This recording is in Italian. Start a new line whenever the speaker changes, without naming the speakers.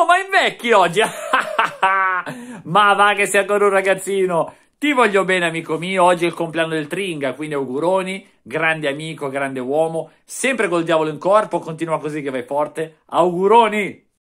Oh, ma invecchi oggi! ma va che sei ancora un ragazzino! Ti voglio bene, amico mio. Oggi è il compleanno del Tringa, quindi auguroni. Grande amico, grande uomo. Sempre col diavolo in corpo. Continua così che vai forte. Auguroni!